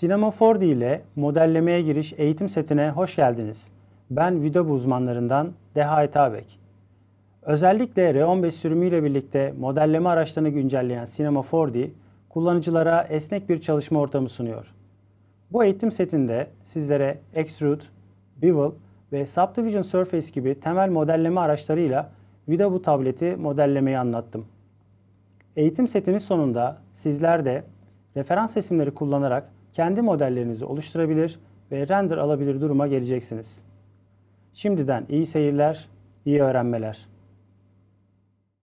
Cinema 4D ile modellemeye giriş eğitim setine hoş geldiniz. Ben Vidobu uzmanlarından Deha Etabek. Özellikle R15 sürümüyle birlikte modelleme araçlarını güncelleyen Cinema 4D, kullanıcılara esnek bir çalışma ortamı sunuyor. Bu eğitim setinde sizlere Extrude, Bevel ve Subdivision Surface gibi temel modelleme araçlarıyla Vidabu tableti modellemeyi anlattım. Eğitim setinin sonunda sizler de referans resimleri kullanarak kendi modellerinizi oluşturabilir ve render alabilir duruma geleceksiniz. Şimdiden iyi seyirler, iyi öğrenmeler.